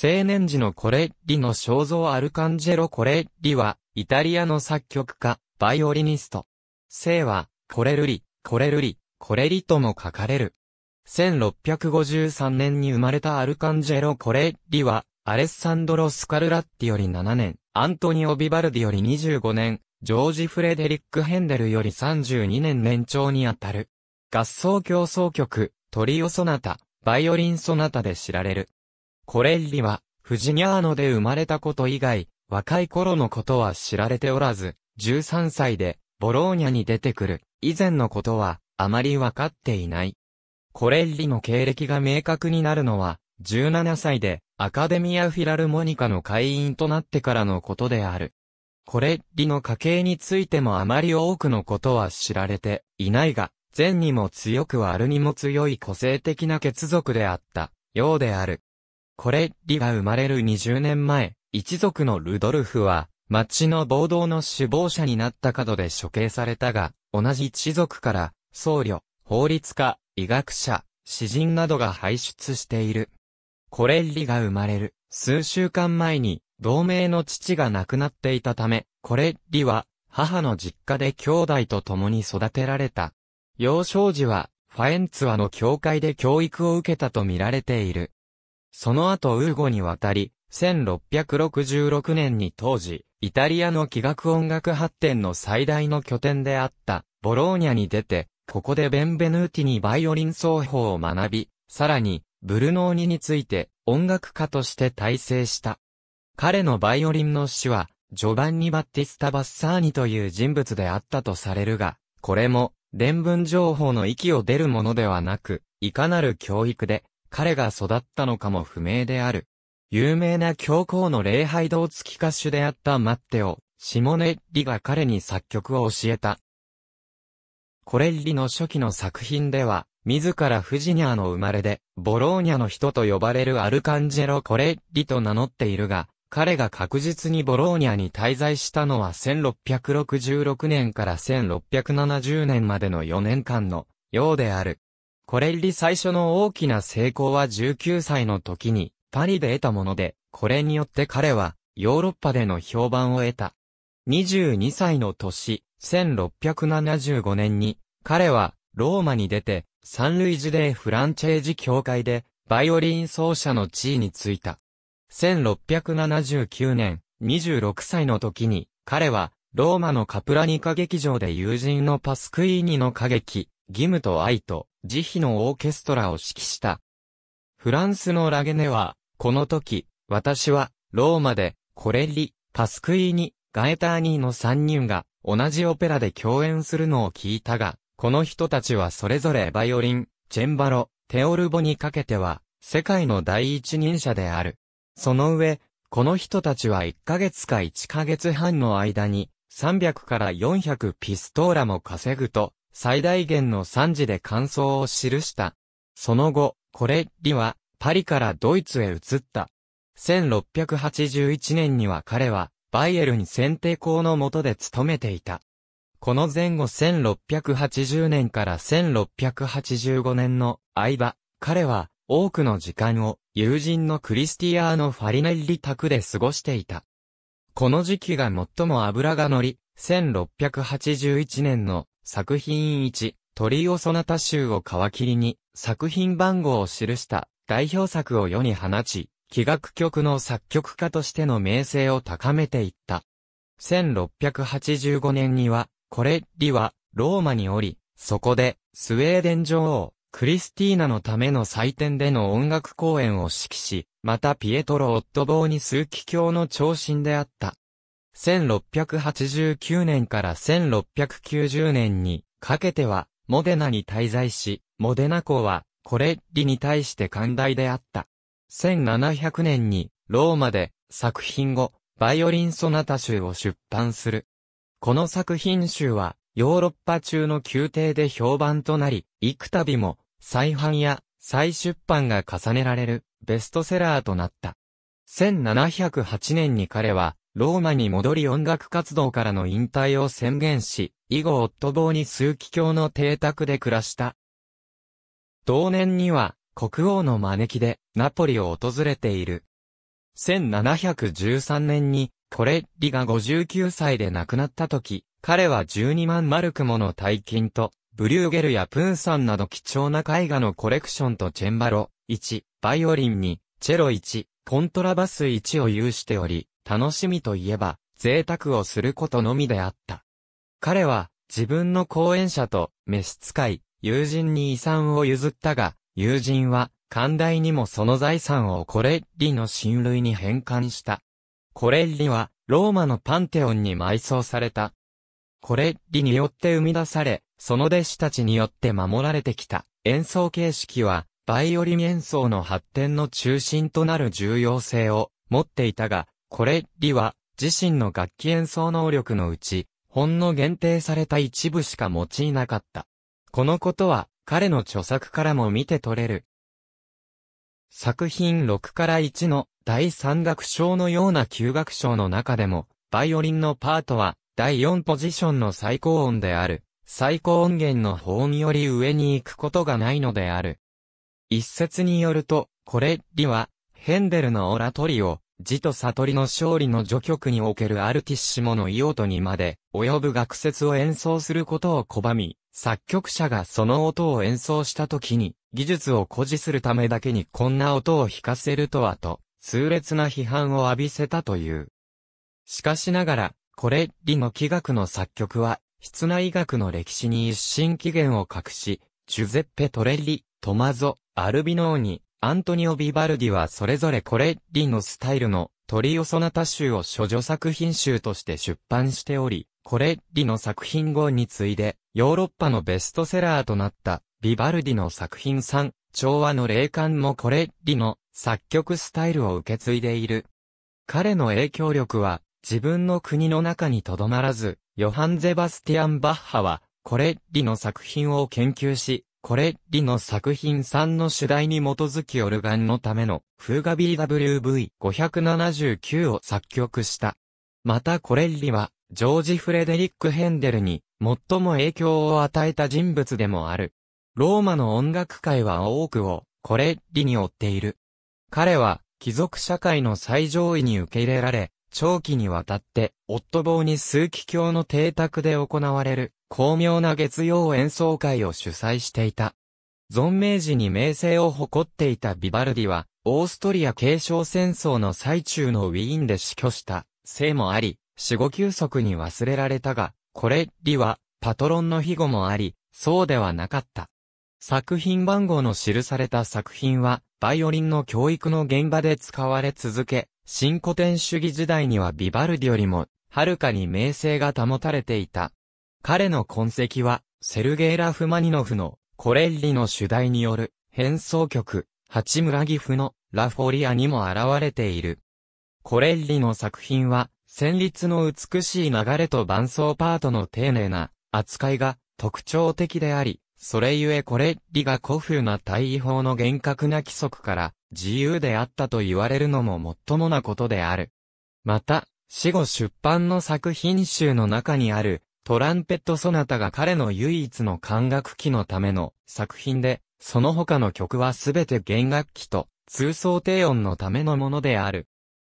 青年時のコレッリの肖像アルカンジェロ・コレッリは、イタリアの作曲家、バイオリニスト。姓は、コレルリ、コレルリ、コレリとも書かれる。1653年に生まれたアルカンジェロ・コレッリは、アレッサンドロ・スカルラッティより7年、アントニオ・ビバルディより25年、ジョージ・フレデリック・ヘンデルより32年年長にあたる。合奏競争曲、トリオソナタ、バイオリンソナタで知られる。コレッリは、フジニャーノで生まれたこと以外、若い頃のことは知られておらず、13歳で、ボローニャに出てくる、以前のことは、あまりわかっていない。コレッリの経歴が明確になるのは、17歳で、アカデミア・フィラルモニカの会員となってからのことである。コレッリの家系についてもあまり多くのことは知られていないが、善にも強く悪にも強い個性的な血族であった、ようである。これリが生まれる20年前、一族のルドルフは、町の暴動の首謀者になった角で処刑されたが、同じ一族から、僧侶、法律家、医学者、詩人などが輩出している。コレッリが生まれる数週間前に同盟の父が亡くなっていたため、コレッリは母の実家で兄弟と共に育てられた。幼少時はファエンツワの教会で教育を受けたと見られている。その後ウーゴに渡り、1666年に当時、イタリアの器楽音楽発展の最大の拠点であった、ボローニャに出て、ここでベンベヌーティにバイオリン奏法を学び、さらに、ブルノーニについて音楽家として大成した。彼のバイオリンの師は、ジョバンニ・バッティスタ・バッサーニという人物であったとされるが、これも、伝聞情報の域を出るものではなく、いかなる教育で、彼が育ったのかも不明である。有名な教皇の礼拝堂付き歌手であったマッテオ、シモネッリが彼に作曲を教えた。コレッリの初期の作品では、自らフジニャの生まれで、ボローニャの人と呼ばれるアルカンジェロ・コレッリと名乗っているが、彼が確実にボローニャに滞在したのは1666年から1670年までの4年間のようである。コレッリ最初の大きな成功は19歳の時にパリで得たもので、これによって彼はヨーロッパでの評判を得た。22歳の年、1675年に、彼はローマに出て、サンルイジデーフランチェージ協会で、バイオリン奏者の地位に就いた。1679年、26歳の時に、彼は、ローマのカプラニカ劇場で友人のパスクイーニの歌劇、ギムと愛と、慈悲のオーケストラを指揮した。フランスのラゲネは、この時、私は、ローマで、コレリ、パスクイーニ、ガエターニーの3人が、同じオペラで共演するのを聞いたが、この人たちはそれぞれバイオリン、チェンバロ、テオルボにかけては、世界の第一人者である。その上、この人たちは1ヶ月か1ヶ月半の間に、300から400ピストーラも稼ぐと、最大限の惨事で感想を記した。その後、これ、にリは、パリからドイツへ移った。1681年には彼は、バイエルに選定校の下で勤めていた。この前後1680年から1685年の間、彼は多くの時間を友人のクリスティアーノ・ファリネッリ宅で過ごしていた。この時期が最も油が乗り、1681年の作品1、鳥をそなた集を皮切りに、作品番号を記した代表作を世に放ち、器楽曲の作曲家としての名声を高めていった。1685年には、コレッリはローマにおり、そこでスウェーデン女王、クリスティーナのための祭典での音楽公演を指揮し、またピエトロ・オットボーに数奇教の長身であった。1689年から1690年にかけては、モデナに滞在し、モデナ公は、コレッリに対して寛大であった。1700年に、ローマで、作品後、バイオリンソナタ集を出版する。この作品集は、ヨーロッパ中の宮廷で評判となり、幾度も、再版や再出版が重ねられるベストセラーとなった。1708年に彼はローマに戻り音楽活動からの引退を宣言し、以後オットボーに数奇教の邸宅で暮らした。同年には、国王の招きで、ナポリを訪れている。1713年に、コレッリが59歳で亡くなった時、彼は12万マルクもの大金と、ブリューゲルやプンサンなど貴重な絵画のコレクションとチェンバロ1、バイオリンに、チェロ1、コントラバス1を有しており、楽しみといえば、贅沢をすることのみであった。彼は、自分の後援者と、召使い、友人に遺産を譲ったが、友人は、寛大にもその財産をコレッリの親類に返還した。コレッリは、ローマのパンテオンに埋葬された。コレッリによって生み出され、その弟子たちによって守られてきた演奏形式は、バイオリン演奏の発展の中心となる重要性を持っていたが、これ、リは、自身の楽器演奏能力のうち、ほんの限定された一部しか用いなかった。このことは、彼の著作からも見て取れる。作品6から1の第3楽章のような9楽章の中でも、バイオリンのパートは、第4ポジションの最高音である、最高音源の方音より上に行くことがないのである。一説によると、これ、リは、ヘンデルのオラトリオ、字と悟りの勝利の序曲におけるアルティッシモの異音にまで、及ぶ学説を演奏することを拒み、作曲者がその音を演奏した時に、技術を誇示するためだけにこんな音を弾かせるとはと、痛烈な批判を浴びせたという。しかしながら、これ、理の器学の作曲は、室内学の歴史に一新起源を隠し、ジュゼッペ・トレリ、トマゾ、アルビノーニ、アントニオ・ビバルディはそれぞれコレッリのスタイルのトリオソナタ集を諸女作品集として出版しており、コレッリの作品後に次いで、ヨーロッパのベストセラーとなった、ビバルディの作品3、調和の霊感もコレッリの作曲スタイルを受け継いでいる。彼の影響力は、自分の国の中にとどまらず、ヨハン・ゼバスティアン・バッハは、コレッリの作品を研究し、コレッリの作品3の主題に基づきオルガンのためのフ風画 BWV579 を作曲した。またコレッリは、ジョージ・フレデリック・ヘンデルに最も影響を与えた人物でもある。ローマの音楽界は多くをコレッリに追っている。彼は、貴族社会の最上位に受け入れられ、長期にわたって、オットボーに数奇教の邸宅で行われる、巧妙な月曜演奏会を主催していた。存命時に名声を誇っていたビバルディは、オーストリア継承戦争の最中のウィーンで死去したせいもあり、死後休息に忘れられたが、これ、リは、パトロンの庇護もあり、そうではなかった。作品番号の記された作品は、バイオリンの教育の現場で使われ続け、新古典主義時代にはビバルディよりも、はるかに名声が保たれていた。彼の痕跡は、セルゲイ・ラフマニノフの、コレッリの主題による、変奏曲、八村義阜の、ラフォリアにも現れている。コレッリの作品は、旋律の美しい流れと伴奏パートの丁寧な扱いが特徴的であり、それゆえコレッリが古風な対位法の厳格な規則から自由であったと言われるのも最もなことである。また、死後出版の作品集の中にあるトランペットソナタが彼の唯一の管楽器のための作品で、その他の曲はすべて弦楽器と通奏低音のためのものである。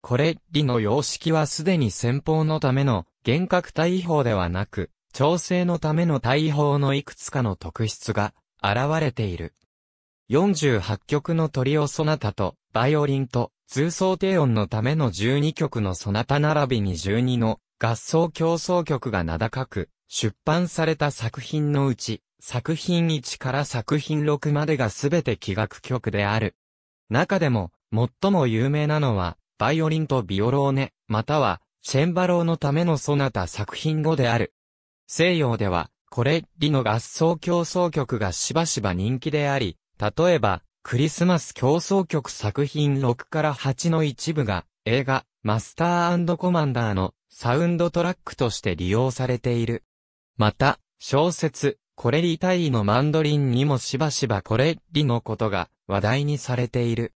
これ、理の様式はすでに先方のための弦楽対法ではなく、調整のための対法のいくつかの特質が現れている。48曲のトリオソナタとバイオリンと通奏低音のための12曲のソナタ並びに12の合奏競争曲が名高く、出版された作品のうち、作品1から作品6までがすべて器楽曲である。中でも、最も有名なのは、バイオリンとビオローネ、または、チェンバローのためのソナタ作品後である。西洋では、これ、リの合奏競争曲がしばしば人気であり、例えば、クリスマス競争曲作品6から8の一部が映画マスターコマンダーのサウンドトラックとして利用されている。また、小説、コレリ大尉のマンドリンにもしばしばコレッリのことが話題にされている。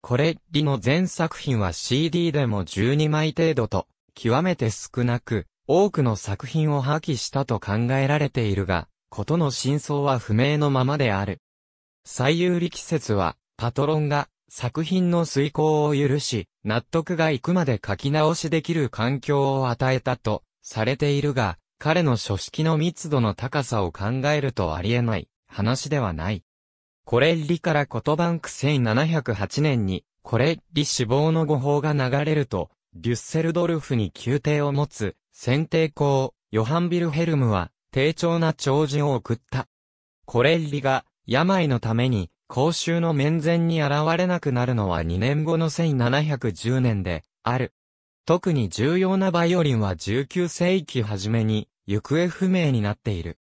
コレッリの全作品は CD でも12枚程度と、極めて少なく、多くの作品を破棄したと考えられているが、ことの真相は不明のままである。最有力説は、パトロンが作品の遂行を許し、納得がいくまで書き直しできる環境を与えたとされているが、彼の書式の密度の高さを考えるとありえない話ではない。コレッリからコトバンク1708年にコレッリ死亡の誤報が流れると、デュッセルドルフに宮廷を持つ選定校ヨハンビルヘルムは、低調な弔辞を送った。コレッリが病のために、公衆の面前に現れなくなるのは2年後の1710年で、ある。特に重要なバイオリンは19世紀初めに、行方不明になっている。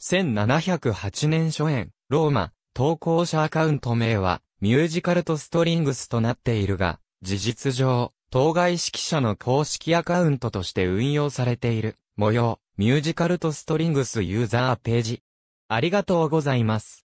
1708年初演、ローマ、投稿者アカウント名は、ミュージカルとストリングスとなっているが、事実上、当該指揮者の公式アカウントとして運用されている模様、ミュージカルとストリングスユーザーページ。ありがとうございます。